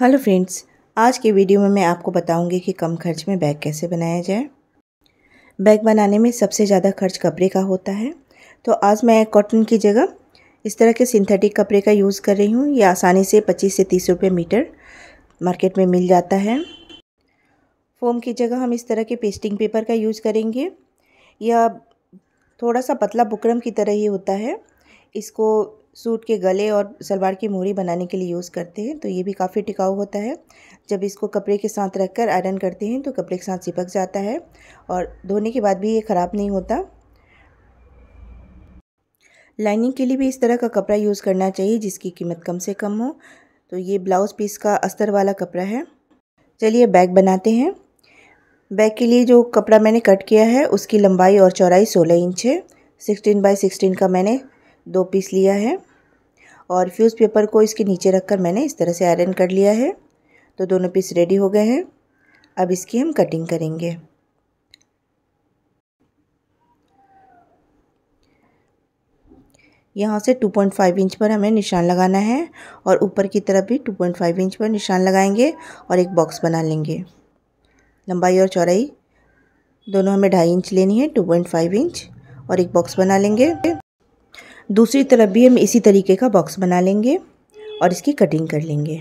hello friends आज के video में मैं आपको बताऊंगी कि कम खर्च में बैग कैसे बनाया जाए बैग बनाने में सबसे ज़्यादा खर्च कपड़े का होता है तो आज मैं कॉटन की जगह इस तरह के सिंथेटिक कपड़े का यूज़ कर रही हूँ ये आसानी से 25 से 30 रुपये मीटर मार्केट में मिल जाता है फोम की जगह हम इस तरह के पेस्टिंग पेपर का यूज़ करेंगे यह थोड़ा सा पतला बुकरम की तरह ही होता है इसको सूट के गले और सलवार की मोरी बनाने के लिए यूज़ करते हैं तो ये भी काफ़ी टिकाऊ होता है जब इसको कपड़े के साथ रख कर आयरन करते हैं तो कपड़े के साथ चिपक जाता है और धोने के बाद भी ये ख़राब नहीं होता लाइनिंग के लिए भी इस तरह का कपड़ा यूज़ करना चाहिए जिसकी कीमत कम से कम हो तो ये ब्लाउज़ पीस का अस्तर वाला कपड़ा है चलिए बैग बनाते हैं बैग के लिए जो कपड़ा मैंने कट किया है उसकी लंबाई और चौड़ाई 16 इंच है 16 बाय 16 का मैंने दो पीस लिया है और फ्यूज़ पेपर को इसके नीचे रखकर मैंने इस तरह से आयरन कर लिया है तो दोनों पीस रेडी हो गए हैं अब इसकी हम कटिंग करेंगे यहाँ से 2.5 इंच पर हमें निशान लगाना है और ऊपर की तरफ भी 2.5 इंच पर निशान लगाएंगे और एक बॉक्स बना लेंगे लंबाई और चौड़ाई दोनों हमें ढाई इंच लेनी है 2.5 इंच और एक बॉक्स बना लेंगे दूसरी तरफ भी हम इसी तरीके का बॉक्स बना लेंगे और इसकी कटिंग कर लेंगे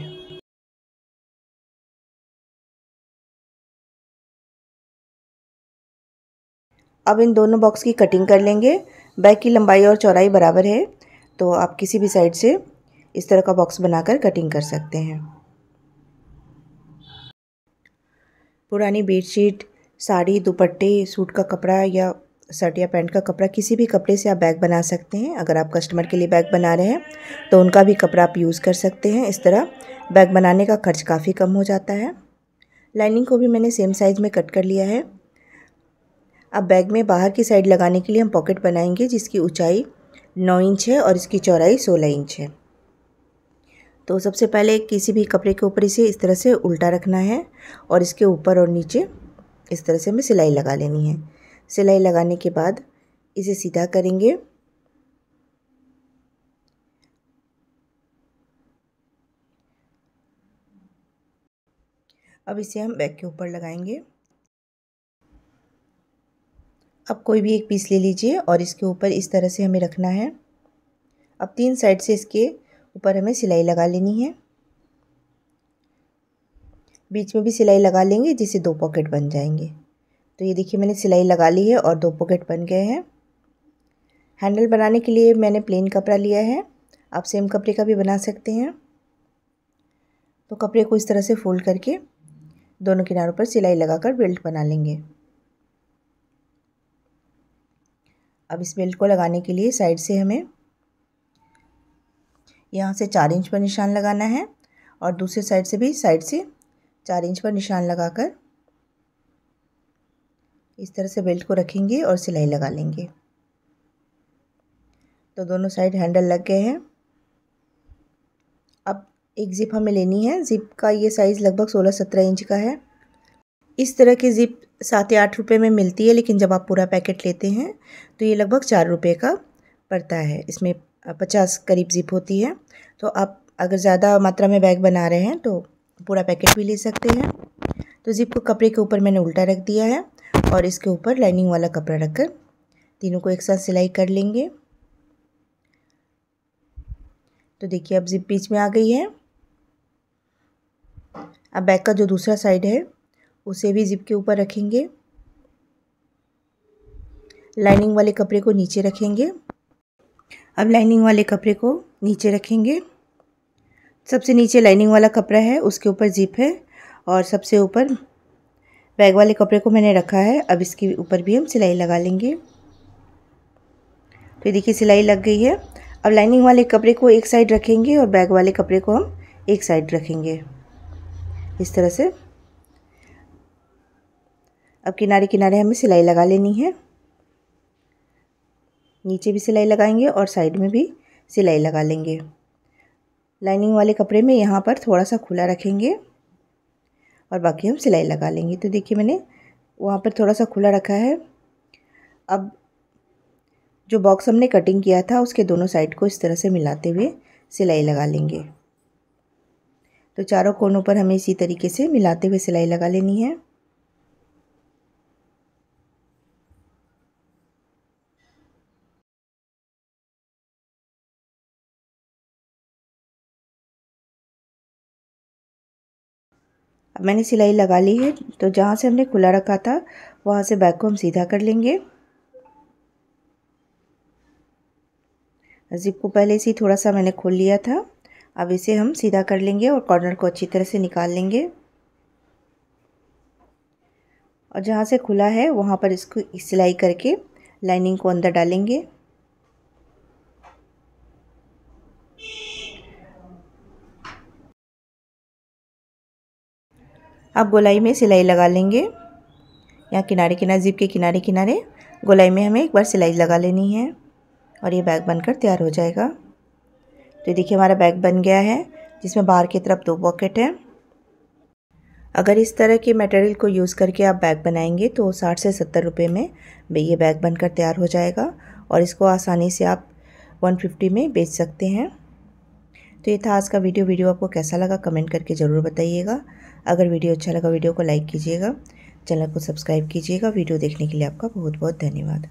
अब इन दोनों बॉक्स की कटिंग कर लेंगे बैक की लंबाई और चौड़ाई बराबर है तो आप किसी भी साइड से इस तरह का बॉक्स बनाकर कटिंग कर सकते हैं पुरानी बेडशीट साड़ी दुपट्टे सूट का कपड़ा या शर्ट या पैंट का कपड़ा किसी भी कपड़े से आप बैग बना सकते हैं अगर आप कस्टमर के लिए बैग बना रहे हैं तो उनका भी कपड़ा आप यूज़ कर सकते हैं इस तरह बैग बनाने का खर्च काफ़ी कम हो जाता है लाइनिंग को भी मैंने सेम साइज़ में कट कर लिया है अब बैग में बाहर की साइड लगाने के लिए हम पॉकेट बनाएंगे जिसकी ऊंचाई नौ इंच है और इसकी चौड़ाई सोलह इंच है तो सबसे पहले किसी भी कपड़े के ऊपर इसे इस तरह से उल्टा रखना है और इसके ऊपर और नीचे इस तरह से हमें सिलाई लगा लेनी है सिलाई लगाने के बाद इसे सीधा करेंगे अब इसे हम बैक के ऊपर लगाएंगे अब कोई भी एक पीस ले लीजिए और इसके ऊपर इस तरह से हमें रखना है अब तीन साइड से इसके ऊपर हमें सिलाई लगा लेनी है बीच में भी सिलाई लगा लेंगे जिससे दो पॉकेट बन जाएंगे तो ये देखिए मैंने सिलाई लगा ली है और दो पॉकेट बन गए हैं हैंडल बनाने के लिए मैंने प्लेन कपड़ा लिया है आप सेम कपड़े का भी बना सकते हैं तो कपड़े को इस तरह से फोल्ड करके दोनों किनारों पर सिलाई लगाकर बेल्ट बना लेंगे अब इस बेल्ट को लगाने के लिए साइड से हमें यहाँ से चार इंच पर निशान लगाना है और दूसरे साइड से भी साइड से चार इंच पर निशान लगाकर इस तरह से बेल्ट को रखेंगे और सिलाई लगा लेंगे तो दोनों साइड हैंडल लग गए हैं अब एक ज़िप हमें लेनी है ज़िप का ये साइज़ लगभग सोलह सत्रह इंच का है इस तरह की ज़िप सात या आठ रुपये में मिलती है लेकिन जब आप पूरा पैकेट लेते हैं तो ये लगभग चार रुपये का पड़ता है इसमें पचास करीब ज़िप होती है तो आप अगर ज़्यादा मात्रा में बैग बना रहे हैं तो पूरा पैकेट भी ले सकते हैं तो ज़िप को कपड़े के ऊपर मैंने उल्टा रख दिया है और इसके ऊपर लाइनिंग वाला कपड़ा रखकर तीनों को एक साथ सिलाई कर लेंगे तो देखिए अब जिप बीच में आ गई है अब बैक का जो दूसरा साइड है उसे भी जिप के ऊपर रखेंगे लाइनिंग वाले कपड़े को नीचे रखेंगे अब लाइनिंग वाले कपड़े को नीचे रखेंगे सबसे नीचे लाइनिंग वाला कपड़ा है उसके ऊपर जिप है और सबसे ऊपर बैग वाले कपड़े को मैंने रखा है अब इसके ऊपर भी हम सिलाई लगा लेंगे तो देखिए सिलाई लग गई है अब लाइनिंग वाले कपड़े को एक साइड रखेंगे और बैग वाले कपड़े को हम एक साइड रखेंगे इस तरह से अब किनारे किनारे हमें सिलाई लगा लेनी है नीचे भी सिलाई लगाएंगे और साइड में भी सिलाई लगा लेंगे लाइनिंग वाले कपड़े में यहाँ पर थोड़ा सा खुला रखेंगे और बाकी हम सिलाई लगा लेंगे तो देखिए मैंने वहाँ पर थोड़ा सा खुला रखा है अब जो बॉक्स हमने कटिंग किया था उसके दोनों साइड को इस तरह से मिलाते हुए सिलाई लगा लेंगे तो चारों कोनों पर हमें इसी तरीके से मिलाते हुए सिलाई लगा लेनी है अब मैंने सिलाई लगा ली है तो जहाँ से हमने खुला रखा था वहाँ से बैक को हम सीधा कर लेंगे जिप को पहले से ही थोड़ा सा मैंने खोल लिया था अब इसे हम सीधा कर लेंगे और कॉर्नर को अच्छी तरह से निकाल लेंगे और जहाँ से खुला है वहाँ पर इसको सिलाई करके लाइनिंग को अंदर डालेंगे अब गोलाई में सिलाई लगा लेंगे यहाँ किनारे किनारे जिप के किनारे किनारे गोलाई में हमें एक बार सिलाई लगा लेनी है और ये बैग बनकर तैयार हो जाएगा तो देखिए हमारा बैग बन गया है जिसमें बाहर की तरफ दो पॉकेट है अगर इस तरह के मटेरियल को यूज़ करके आप बैग बनाएंगे तो साठ से सत्तर रुपये में ये बैग बनकर तैयार हो जाएगा और इसको आसानी से आप 150 में बेच सकते हैं तो ये था आज का वीडियो वीडियो आपको कैसा लगा कमेंट करके ज़रूर बताइएगा अगर वीडियो अच्छा लगा वीडियो को लाइक कीजिएगा चैनल को सब्सक्राइब कीजिएगा वीडियो देखने के लिए आपका बहुत बहुत धन्यवाद